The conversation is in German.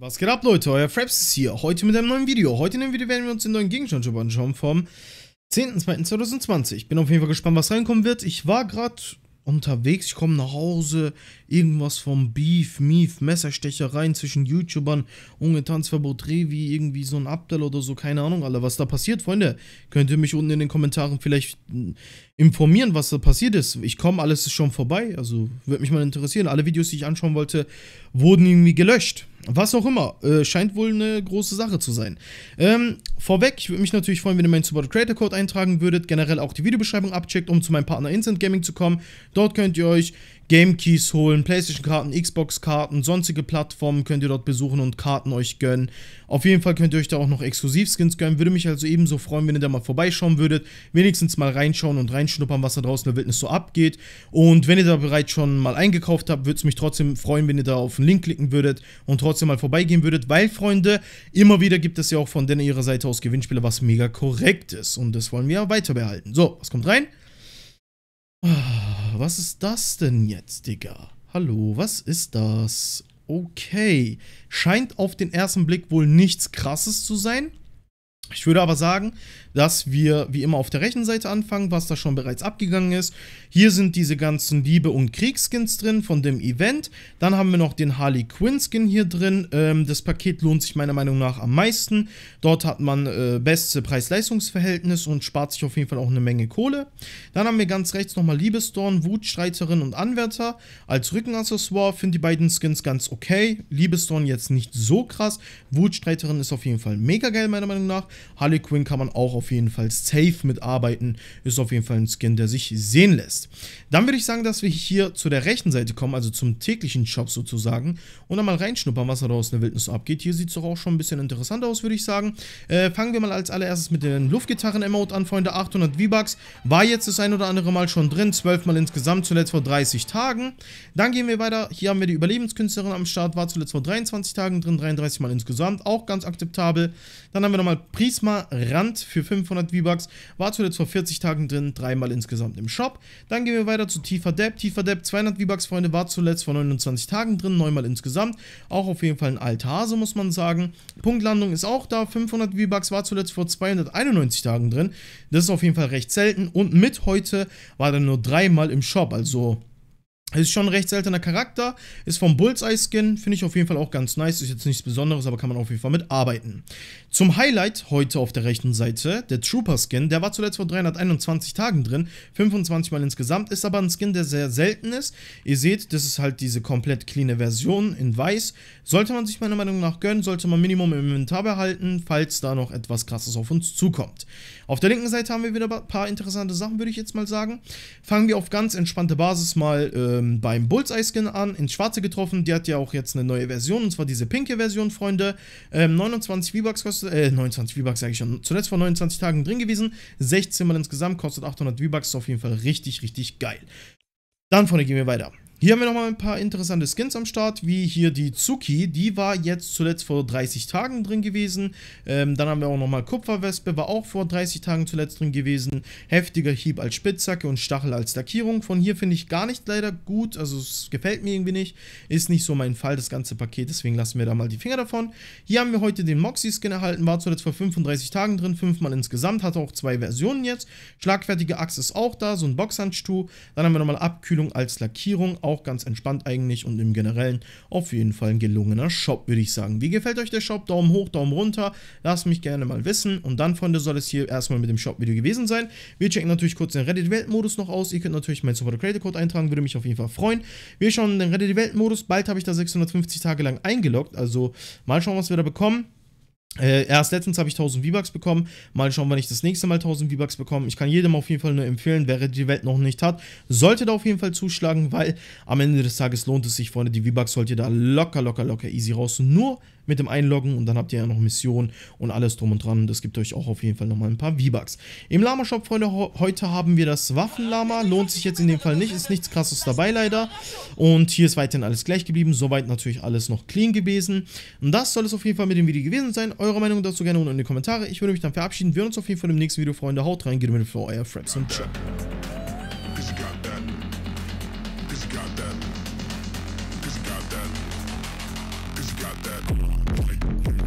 Was geht ab, Leute? Euer Fraps ist hier. Heute mit einem neuen Video. Heute in dem Video werden wir uns den neuen Gegenstand anschauen vom 10.02.2020. bin auf jeden Fall gespannt, was reinkommen wird. Ich war gerade unterwegs. Ich komme nach Hause. Irgendwas vom Beef, Mief, Messerstechereien zwischen YouTubern, Ungetanzverbot, Revi, irgendwie so ein Abdel oder so. Keine Ahnung, alle, was da passiert. Freunde, könnt ihr mich unten in den Kommentaren vielleicht hm, informieren, was da passiert ist. Ich komme, alles ist schon vorbei. Also, würde mich mal interessieren. Alle Videos, die ich anschauen wollte, wurden irgendwie gelöscht. Was auch immer, äh, scheint wohl eine große Sache zu sein. Ähm, vorweg, ich würde mich natürlich freuen, wenn ihr meinen Super Creator Code eintragen würdet, generell auch die Videobeschreibung abcheckt, um zu meinem Partner Instant Gaming zu kommen. Dort könnt ihr euch Gamekeys holen, PlayStation-Karten, Xbox-Karten, sonstige Plattformen könnt ihr dort besuchen und Karten euch gönnen. Auf jeden Fall könnt ihr euch da auch noch Exklusivskins gönnen. Würde mich also ebenso freuen, wenn ihr da mal vorbeischauen würdet. Wenigstens mal reinschauen und reinschnuppern, was da draußen in der Wildnis so abgeht. Und wenn ihr da bereits schon mal eingekauft habt, würde es mich trotzdem freuen, wenn ihr da auf den Link klicken würdet und trotzdem mal vorbeigehen würdet. Weil, Freunde, immer wieder gibt es ja auch von ihrer Seite aus Gewinnspiele, was mega korrekt ist. Und das wollen wir ja weiter behalten. So, was kommt rein? Ah was ist das denn jetzt, Digga? Hallo, was ist das? Okay, scheint auf den ersten Blick wohl nichts krasses zu sein. Ich würde aber sagen, dass wir wie immer auf der rechten Seite anfangen, was da schon bereits abgegangen ist. Hier sind diese ganzen Liebe- und Kriegsskins drin von dem Event. Dann haben wir noch den Harley Quinn-Skin hier drin. Ähm, das Paket lohnt sich meiner Meinung nach am meisten. Dort hat man äh, beste Preis-Leistungs-Verhältnis und spart sich auf jeden Fall auch eine Menge Kohle. Dann haben wir ganz rechts nochmal Liebesdorn, Wutstreiterin und Anwärter. Als Rückenaccessoire finde die beiden Skins ganz okay. Liebesdorn jetzt nicht so krass. Wutstreiterin ist auf jeden Fall mega geil meiner Meinung nach. Harley Quinn kann man auch auf jeden Fall safe mitarbeiten. Ist auf jeden Fall ein Skin, der sich sehen lässt. Dann würde ich sagen, dass wir hier zu der rechten Seite kommen, also zum täglichen Shop sozusagen. Und dann mal reinschnuppern, was da aus der Wildnis abgeht. Hier sieht es doch auch schon ein bisschen interessanter aus, würde ich sagen. Äh, fangen wir mal als allererstes mit den Luftgitarren-Emote an, Freunde. 800 V-Bucks. War jetzt das ein oder andere Mal schon drin. 12 Mal insgesamt, zuletzt vor 30 Tagen. Dann gehen wir weiter. Hier haben wir die Überlebenskünstlerin am Start. War zuletzt vor 23 Tagen drin. 33 Mal insgesamt. Auch ganz akzeptabel. Dann haben wir nochmal Pri Prisma Rand für 500 V-Bucks. War zuletzt vor 40 Tagen drin, dreimal insgesamt im Shop. Dann gehen wir weiter zu Tifa Depp. Tifa Depp 200 V-Bucks, Freunde, war zuletzt vor 29 Tagen drin, neunmal insgesamt. Auch auf jeden Fall ein alter Hase, muss man sagen. Punktlandung ist auch da. 500 V-Bucks war zuletzt vor 291 Tagen drin. Das ist auf jeden Fall recht selten. Und mit heute war er nur dreimal im Shop. Also ist schon ein recht seltener Charakter, ist vom Bullseye-Skin, finde ich auf jeden Fall auch ganz nice, ist jetzt nichts Besonderes, aber kann man auf jeden Fall mitarbeiten. Zum Highlight heute auf der rechten Seite, der Trooper-Skin, der war zuletzt vor 321 Tagen drin, 25 mal insgesamt, ist aber ein Skin, der sehr selten ist. Ihr seht, das ist halt diese komplett clean Version in weiß. Sollte man sich meiner Meinung nach gönnen, sollte man Minimum im Inventar behalten, falls da noch etwas krasses auf uns zukommt. Auf der linken Seite haben wir wieder ein paar interessante Sachen, würde ich jetzt mal sagen. Fangen wir auf ganz entspannte Basis mal äh, ähm, beim Bullseye-Skin an, ins Schwarze getroffen. Die hat ja auch jetzt eine neue Version, und zwar diese pinke Version, Freunde. Ähm, 29 V-Bucks kostet, äh, 29 V-Bucks sage ich schon, zuletzt vor 29 Tagen drin gewesen. 16 Mal insgesamt, kostet 800 V-Bucks, ist auf jeden Fall richtig, richtig geil. Dann, Freunde, gehen wir weiter. Hier haben wir nochmal ein paar interessante Skins am Start, wie hier die Zuki, die war jetzt zuletzt vor 30 Tagen drin gewesen. Ähm, dann haben wir auch nochmal Kupferwespe, war auch vor 30 Tagen zuletzt drin gewesen. Heftiger Hieb als Spitzhacke und Stachel als Lackierung. Von hier finde ich gar nicht leider gut, also es gefällt mir irgendwie nicht. Ist nicht so mein Fall, das ganze Paket, deswegen lassen wir da mal die Finger davon. Hier haben wir heute den Moxie-Skin erhalten, war zuletzt vor 35 Tagen drin, fünfmal insgesamt, hatte auch zwei Versionen jetzt. Schlagfertige Axt ist auch da, so ein Boxhandschuh. Dann haben wir nochmal Abkühlung als Lackierung, auch auch ganz entspannt eigentlich und im Generellen auf jeden Fall ein gelungener Shop, würde ich sagen. Wie gefällt euch der Shop? Daumen hoch, Daumen runter. Lasst mich gerne mal wissen. Und dann, Freunde, soll es hier erstmal mit dem Shop-Video gewesen sein. Wir checken natürlich kurz den reddit welt modus noch aus. Ihr könnt natürlich meinen Supporter Creator Code eintragen, würde mich auf jeden Fall freuen. Wir schauen den reddit welt modus Bald habe ich da 650 Tage lang eingeloggt. Also mal schauen, was wir da bekommen. Äh, erst letztens habe ich 1000 V-Bucks bekommen. Mal schauen, wann ich das nächste Mal 1000 V-Bucks bekomme. Ich kann jedem auf jeden Fall nur empfehlen, wer die Welt noch nicht hat, sollte da auf jeden Fall zuschlagen, weil am Ende des Tages lohnt es sich, Freunde. Die V-Bucks sollt ihr da locker, locker, locker easy raus. Nur mit dem Einloggen und dann habt ihr ja noch Missionen und alles drum und dran. Das gibt euch auch auf jeden Fall nochmal ein paar V-Bucks. Im Lama-Shop, Freunde, heute haben wir das Waffenlama. Lohnt sich jetzt in dem Fall nicht, ist nichts krasses dabei leider. Und hier ist weiterhin alles gleich geblieben, soweit natürlich alles noch clean gewesen. Und das soll es auf jeden Fall mit dem Video gewesen sein. Eure Meinung dazu gerne unten in die Kommentare. Ich würde mich dann verabschieden. Wir hören uns auf jeden Fall im nächsten Video, Freunde. Haut rein, geht mit vor, euer Fraps und ciao. got that. Thank you.